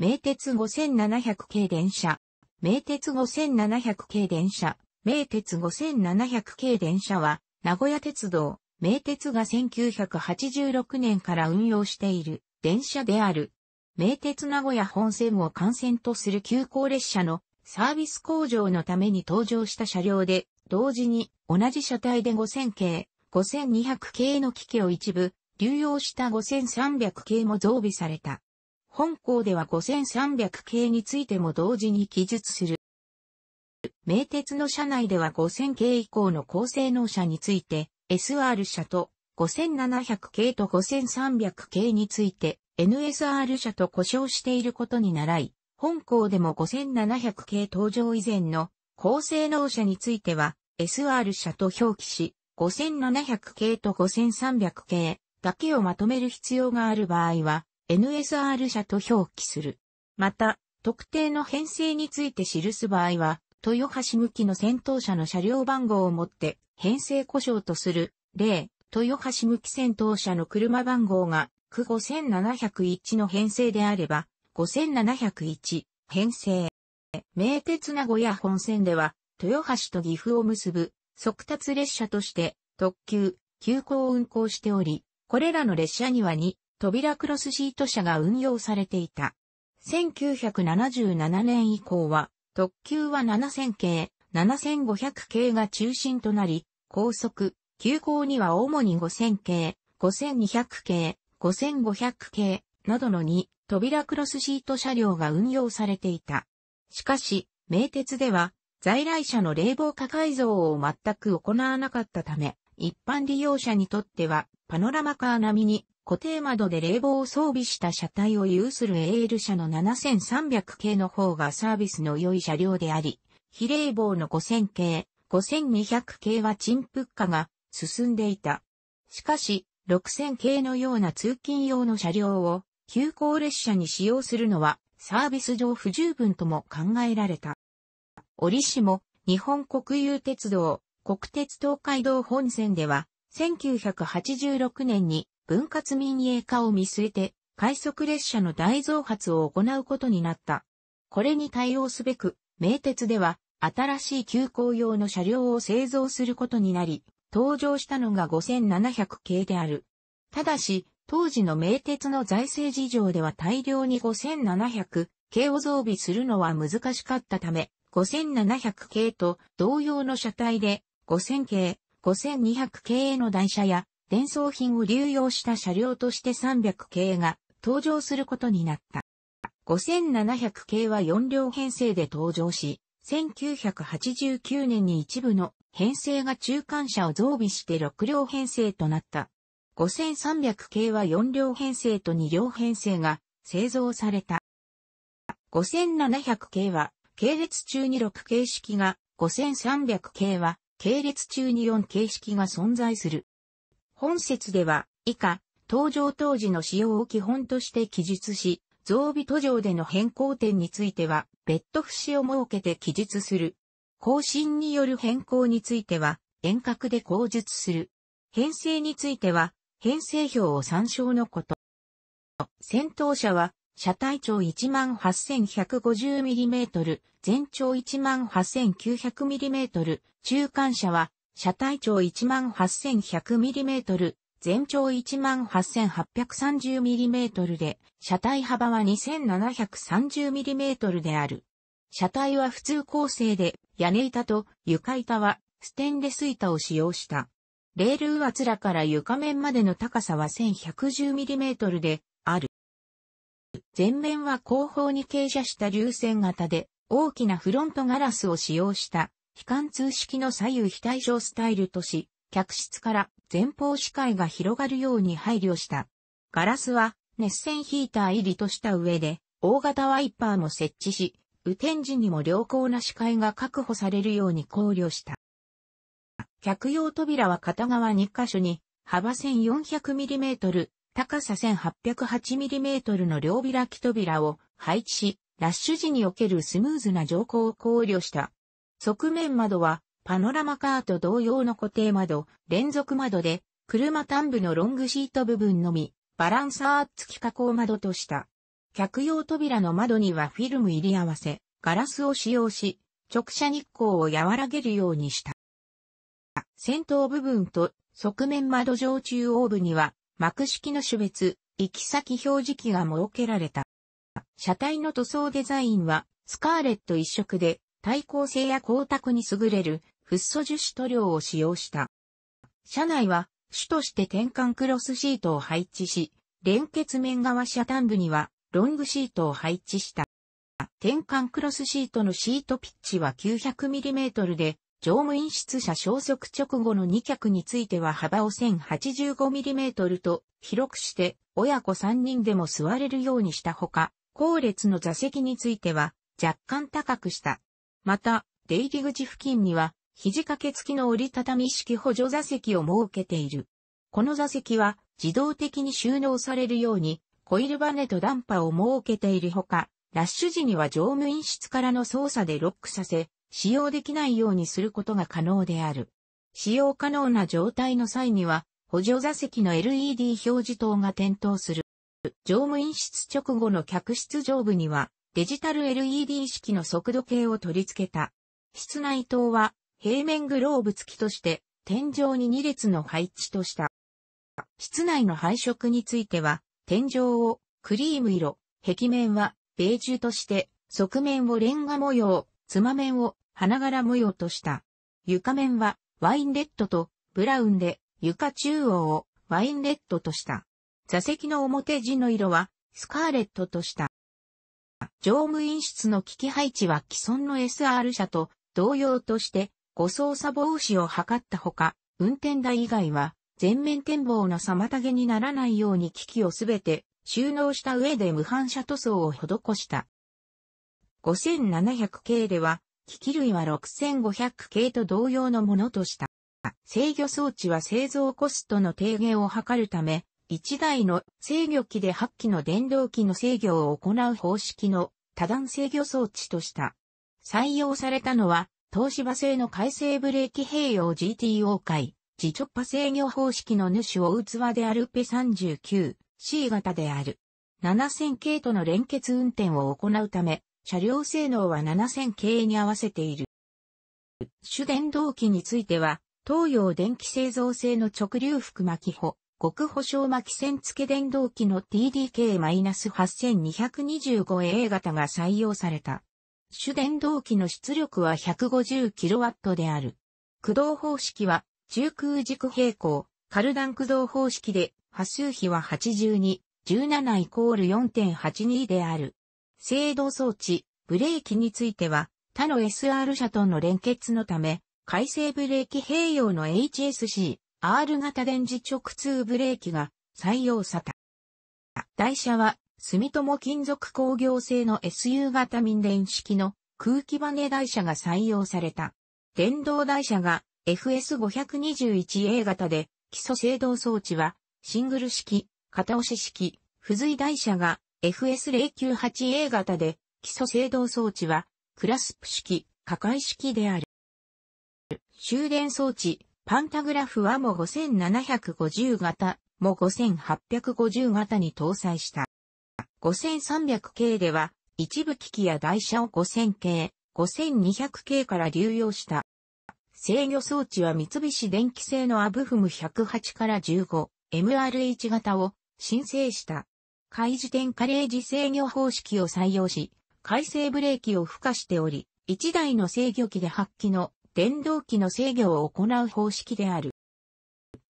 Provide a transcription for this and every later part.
名鉄5700系電車、名鉄5700系電車、名鉄5700系電車は、名古屋鉄道、名鉄が1986年から運用している電車である。名鉄名古屋本線を幹線とする急行列車のサービス工場のために登場した車両で、同時に同じ車体で5000系、5200系の機器を一部、流用した5300系も増備された。本校では5300系についても同時に記述する。名鉄の車内では5000系以降の高性能車について SR 車と5700系と5300系について NSR 車と故障していることに習い、本校でも5700系登場以前の高性能車については SR 車と表記し、5700系と5300系だけをまとめる必要がある場合は NSR 社と表記する。また、特定の編成について記す場合は、豊橋向きの先頭車の車両番号をもって編成故障とする。例、豊橋向き先頭車の車番号が区5701の編成であれば、5701編成。名鉄名古屋本線では、豊橋と岐阜を結ぶ速達列車として特急、急行を運行しており、これらの列車には2、扉クロスシート車が運用されていた。1977年以降は、特急は7000系、7500系が中心となり、高速、急行には主に5000系、5200系、5500系などの2扉クロスシート車両が運用されていた。しかし、名鉄では在来車の冷房化改造を全く行わなかったため、一般利用者にとってはパノラマカー並みに固定窓で冷房を装備した車体を有する AL 車の7300系の方がサービスの良い車両であり、非冷房の5000系、5200系は陳腐化が進んでいた。しかし、6000系のような通勤用の車両を急行列車に使用するのはサービス上不十分とも考えられた。折しも日本国有鉄道、国鉄東海道本線では1986年に分割民営化を見据えて、快速列車の大増発を行うことになった。これに対応すべく、名鉄では、新しい急行用の車両を製造することになり、登場したのが5700系である。ただし、当時の名鉄の財政事情では大量に5700系を増備するのは難しかったため、5700系と同様の車体で5000系、5200系の台車や伝送品を流用した車両として300系が登場することになった。5700系は4両編成で登場し、1989年に一部の編成が中間車を増備して6両編成となった。5300系は4両編成と2両編成が製造された。5700系は系列中に6形式が、5300系は系列中に4形式が存在する。本説では、以下、登場当時の使用を基本として記述し、増備途上での変更点については、別途節を設けて記述する。更新による変更については、遠隔で口述する。編成については、編成表を参照のこと。戦闘車は、車体長 18,150mm、全長 18,900mm、中間車は車体長 18,100mm、全長 18,830mm で、車体幅は 2,730mm である。車体は普通構成で、屋根板と床板はステンレス板を使用した。レール上つらから床面までの高さは 1110mm である。前面は後方に傾斜した流線型で、大きなフロントガラスを使用した機関通式の左右非対称スタイルとし、客室から前方視界が広がるように配慮した。ガラスは熱線ヒーター入りとした上で、大型ワイパーも設置し、雨天時にも良好な視界が確保されるように考慮した。客用扉は片側2箇所に、幅 1400mm、高さ 1808mm の両開き扉を配置し、ラッシュ時におけるスムーズな乗降を考慮した。側面窓は、パノラマカーと同様の固定窓、連続窓で、車端部のロングシート部分のみ、バランサー付き加工窓とした。客用扉の窓にはフィルム入り合わせ、ガラスを使用し、直射日光を和らげるようにした。先頭部分と側面窓上中央部には、幕式の種別、行き先表示器が設けられた。車体の塗装デザインは、スカーレット一色で、耐候性や光沢に優れるフッ素樹脂塗料を使用した。車内は主として転換クロスシートを配置し、連結面側車端部にはロングシートを配置した。転換クロスシートのシートピッチは 900mm で、乗務員室車消息直後の2脚については幅を 1085mm と広くして親子3人でも座れるようにしたほか、後列の座席については若干高くしたまた、出入り口付近には、肘掛け付きの折りたたみ式補助座席を設けている。この座席は自動的に収納されるようにコイルバネとダンパを設けているほか、ラッシュ時には乗務員室からの操作でロックさせ、使用できないようにすることが可能である。使用可能な状態の際には、補助座席の LED 表示灯が点灯する。乗務員室直後の客室上部には、デジタル LED 式の速度計を取り付けた。室内灯は平面グローブ付きとして天井に2列の配置とした。室内の配色については天井をクリーム色、壁面はベージュとして側面をレンガ模様、つま面を花柄模様とした。床面はワインレッドとブラウンで床中央をワインレッドとした。座席の表地の色はスカーレットとした。乗務員室の機器配置は既存の SR 車と同様として誤操作防止を図ったほか、運転台以外は全面展望の妨げにならないように機器をすべて収納した上で無反射塗装を施した。5700系では、機器類は6500系と同様のものとした。制御装置は製造コストの低減を図るため、1台の制御機で8機の電動機の制御を行う方式の多段制御装置とした。採用されたのは、東芝製の回生ブレーキ併用 GTO 回、自直波制御方式の主を器であるペ 39C 型である。7000系との連結運転を行うため、車両性能は7000系に合わせている。主電動機については、東洋電気製造製の直流服巻穂、極保証巻線付電動機の TDK-8225A 型が採用された。主電動機の出力は 150kW である。駆動方式は中空軸平行、カルダン駆動方式で波数比は82、17イコール4.82である。制動装置、ブレーキについては他の SR 車との連結のため、回生ブレーキ併用の HSC、R 型電磁直通ブレーキが採用された。台車は、住友金属工業製の SU 型民電式の空気バネ台車が採用された。電動台車が FS521A 型で、基礎制動装置はシングル式、片押し式、付随台車が FS098A 型で、基礎制動装置はクラスプ式、破壊式である。終電装置、パンタグラフはも5750型、も5850型に搭載した。5300系では、一部機器や台車を5000系、5200系から流用した。制御装置は三菱電機製のアブフム108から 15MRH 型を申請した。開示点カレージ制御方式を採用し、回生ブレーキを付加しており、1台の制御機で8機の電動機の制御を行う方式である。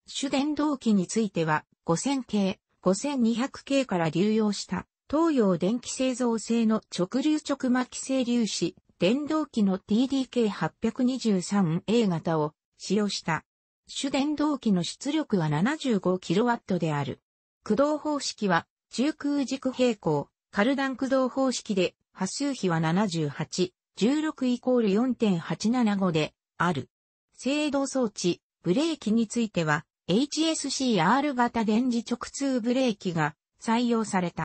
主電動機については、5000系、5200系から流用した東洋電気製造製の直流直巻製粒子、電動機の TDK823A 型を使用した。主電動機の出力は 75kW である。駆動方式は中空軸平行、カルダン駆動方式で波数比は78、16イコール4.875で、ある。制動装置、ブレーキについては、HSCR 型電磁直通ブレーキが採用された。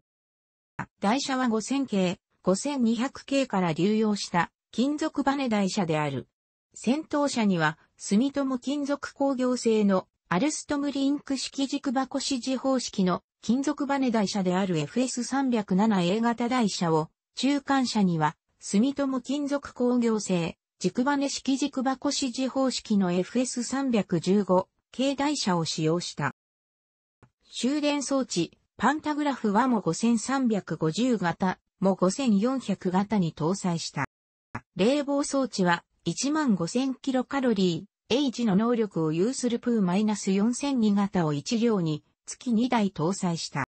台車は5000系、5200系から流用した金属バネ台車である。先頭車には住友金属工業製のアルストムリンク式軸箱指示方式の金属バネ台車である FS307A 型台車を中間車には住友金属工業製軸バネ式軸箱指示方式の FS315 軽台車を使用した。終電装置、パンタグラフはも5350型、も5400型に搭載した。冷房装置は15000キロカロリー、H の能力を有するプー -4002 型を1両に月2台搭載した。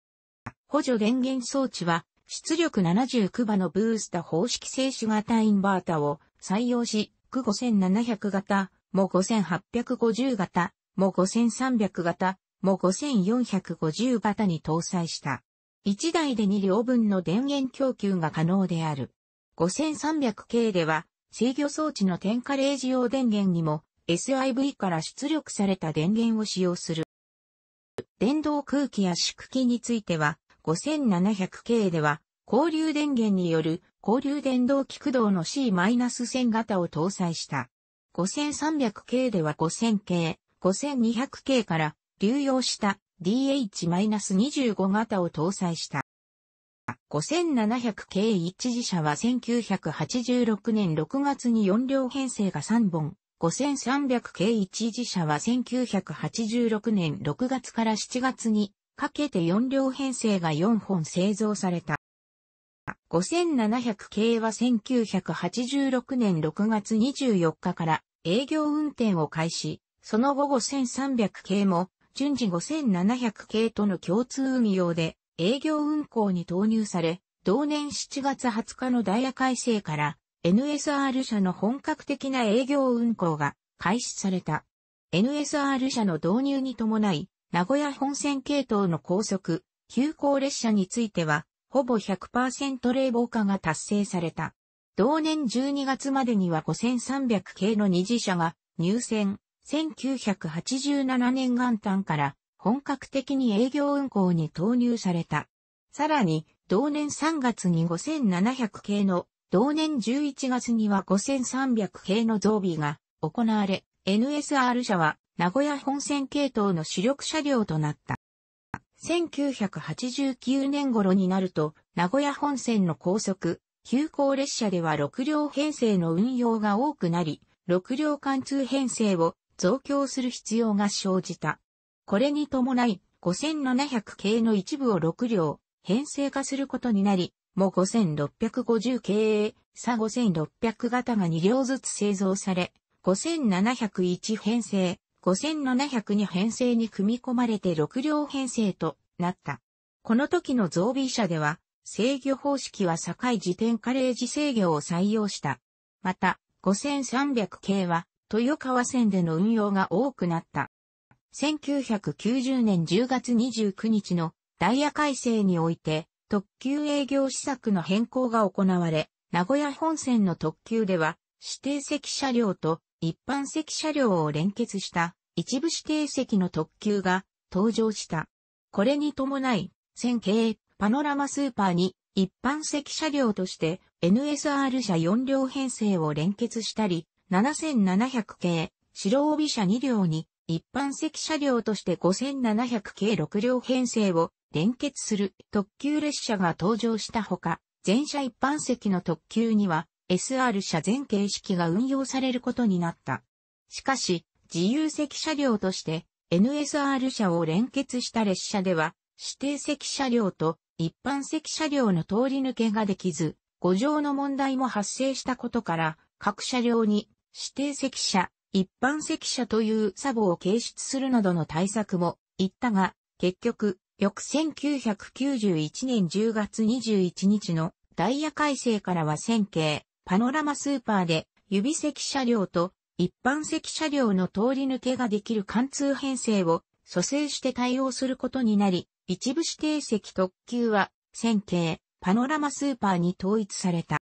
補助電源装置は出力79馬のブースタ方式静止型インバータを採用し、区5700型、も5850型、も5300型、も5450型に搭載した。1台で2両分の電源供給が可能である。5300系では、制御装置の点火レージ用電源にも SIV から出力された電源を使用する。電動空気や縮気については、5700系では交流電源による交流電動機駆動の C-1000 型を搭載した。5300系では5000系、5200系から流用した DH-25 型を搭載した。5700系一時車は1986年6月に4両編成が3本、5300系一時車は1986年6月から7月にかけて4両編成が4本製造された。5700系は1986年6月24日から営業運転を開始、その後5300系も順次5700系との共通運用で営業運行に投入され、同年7月20日のダイヤ改正から NSR 社の本格的な営業運行が開始された。NSR 社の導入に伴い、名古屋本線系統の高速、急行列車については、ほぼ100%冷房化が達成された。同年12月までには5300系の二次車が入選、1987年元旦から本格的に営業運行に投入された。さらに、同年3月に5700系の、同年11月には5300系の増備が行われ、NSR 車は名古屋本線系統の主力車両となった。1989年頃になると、名古屋本線の高速、急行列車では6両編成の運用が多くなり、6両貫通編成を増強する必要が生じた。これに伴い、5700系の一部を6両、編成化することになり、も5650系、差5600型が2両ずつ製造され、5701編成、5700に編成に組み込まれて6両編成となった。この時の増備車では、制御方式は境時点レージ制御を採用した。また、5300系は、豊川線での運用が多くなった。1990年10月29日のダイヤ改正において、特急営業施策の変更が行われ、名古屋本線の特急では、指定席車両と一般席車両を連結した一部指定席の特急が登場した。これに伴い、線形パノラマスーパーに一般席車両として NSR 車4両編成を連結したり、7700系白帯車2両に一般席車両として5700系6両編成を連結する特急列車が登場したほか、全車一般席の特急には SR 車全形式が運用されることになった。しかし、自由席車両として NSR 車を連結した列車では、指定席車両と一般席車両の通り抜けができず、誤乗の問題も発生したことから、各車両に指定席車、一般席車というサボを掲出するなどの対策も言ったが、結局、翌1991年10月21日のダイヤ改正からは線形、パノラマスーパーで指席車両と一般席車両の通り抜けができる貫通編成を蘇生して対応することになり、一部指定席特急は線形パノラマスーパーに統一された。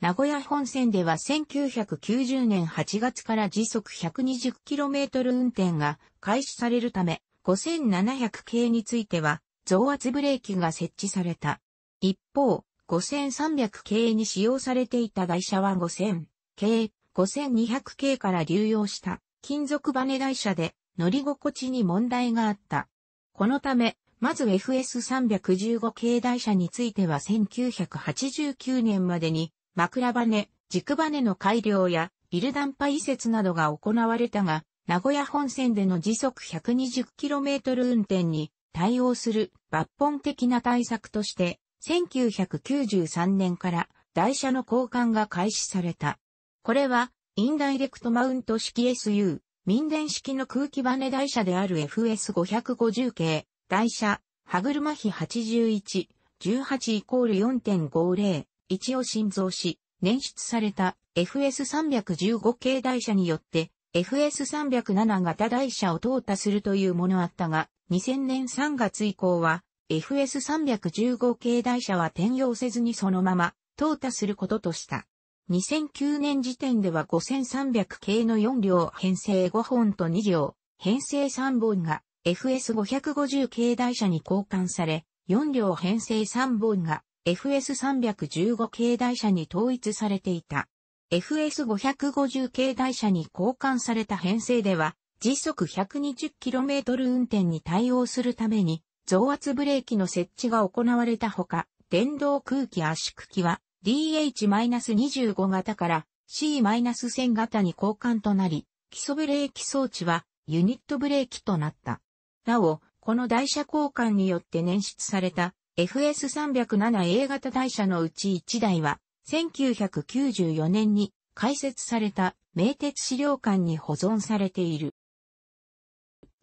名古屋本線では1990年8月から時速 120km 運転が開始されるため、5700系については増圧ブレーキが設置された。一方、5300系に使用されていた台車は5000系、5200系から流用した金属バネ台車で乗り心地に問題があった。このため、まず FS315 系台車については1989年までに枕バネ、軸バネの改良やビルダンパ移設などが行われたが、名古屋本線での時速 120km 運転に対応する抜本的な対策として1993年から台車の交換が開始された。これは、インダイレクトマウント式 SU、民電式の空気バネ台車である FS550 系、台車、歯車比81、18イコール4.50、一を新造し、捻出された FS315 系台車によって FS307 型台車を淘汰するというものあったが、2000年3月以降は FS315 系台車は転用せずにそのまま、淘汰することとした。2009年時点では5300系の4両編成5本と2両、編成3本が FS550 系台車に交換され、4両編成3本が FS315 系台車に統一されていた。FS550 系台車に交換された編成では、時速 120km 運転に対応するために、増圧ブレーキの設置が行われたほか、電動空気圧縮機は DH-25 型から C-1000 型に交換となり、基礎ブレーキ装置はユニットブレーキとなった。なお、この台車交換によって捻出された FS307A 型台車のうち1台は、1994年に開設された名鉄資料館に保存されている。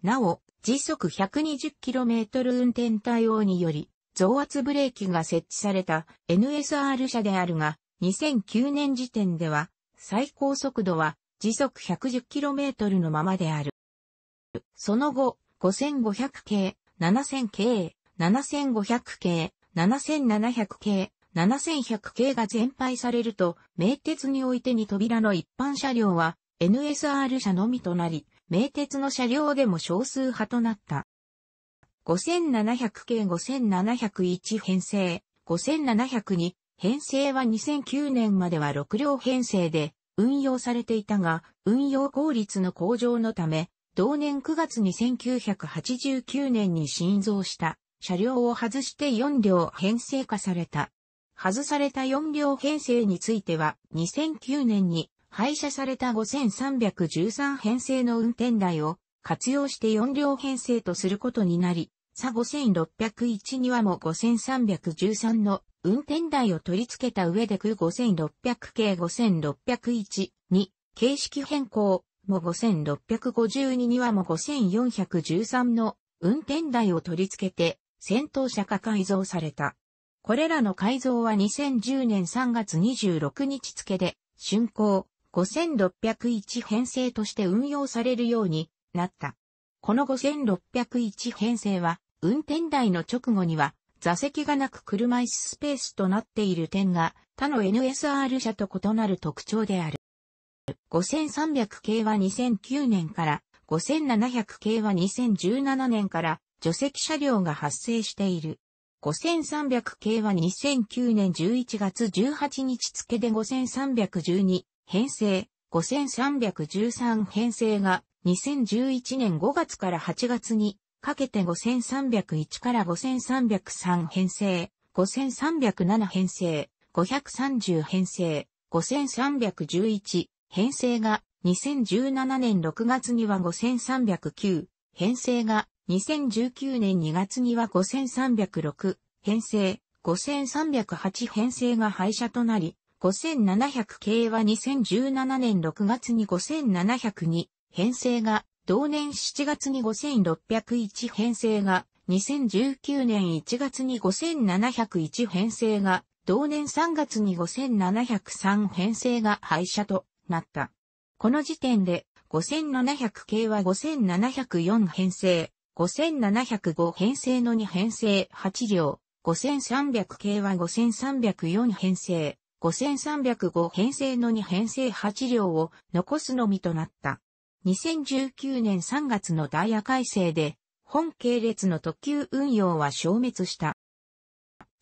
なお、時速 120km 運転対応により、増圧ブレーキが設置された NSR 車であるが、2009年時点では、最高速度は時速 110km のままである。その後、5500系、7000系、7500系、7700系、7100系が全廃されると、名鉄においてに扉の一般車両は NSR 車のみとなり、名鉄の車両でも少数派となった。5700系5701編成、5702編成は2009年までは6両編成で運用されていたが、運用効率の向上のため、同年9月に1989年に新造した車両を外して4両編成化された。外された4両編成については2009年に廃車された5313編成の運転台を活用して4両編成とすることになり、差5601にはも5313の運転台を取り付けた上で区5600系5601に形式変更、も5652にはも5413の運転台を取り付けて戦闘車化改造された。これらの改造は2010年3月26日付で竣工、5601編成として運用されるようになった。この5601編成は、運転台の直後には、座席がなく車椅子スペースとなっている点が、他の NSR 車と異なる特徴である。5300系は2009年から、5700系は2017年から、除籍車両が発生している。5300系は2009年11月18日付で5312編成、5313編成が2011年5月から8月にかけて5301から5303編成、5307編成、530編成、5311編成が2017年6月には5309編成が2019年2月には5306編成、5308編成が廃車となり、5700系は2017年6月に5 7 0 2に編成が、同年7月に5601編成が、2019年1月に5701編成が、同年3月に5703編成が廃車となった。この時点で、5700系は5704編成、5705編成の2編成8両、5300系は5304編成、5305編成の2編成8両を残すのみとなった。2019年3月のダイヤ改正で、本系列の特急運用は消滅した。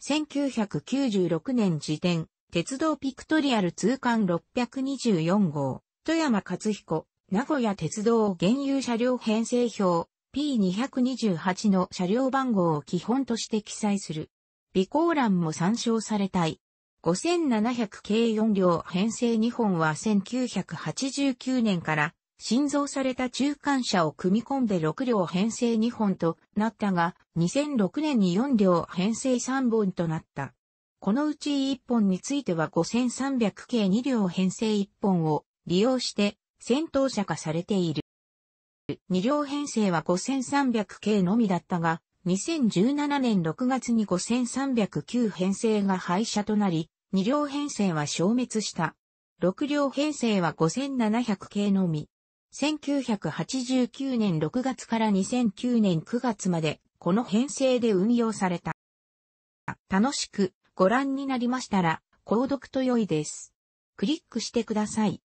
1996年時点、鉄道ピクトリアル通貫624号、富山勝彦、名古屋鉄道原有車両編成表 P228 の車両番号を基本として記載する。備考欄も参照されたい。5700系4両編成2本は1989年から新造された中間車を組み込んで6両編成2本となったが、2006年に4両編成3本となった。このうち1本については5300系2両編成1本を利用して先頭車化されている。2両編成は5300系のみだったが、2017年6月に5309編成が廃車となり、2両編成は消滅した。6両編成は5700系のみ。1989年6月から2009年9月まで、この編成で運用された。楽しくご覧になりましたら、購読と良いです。クリックしてください。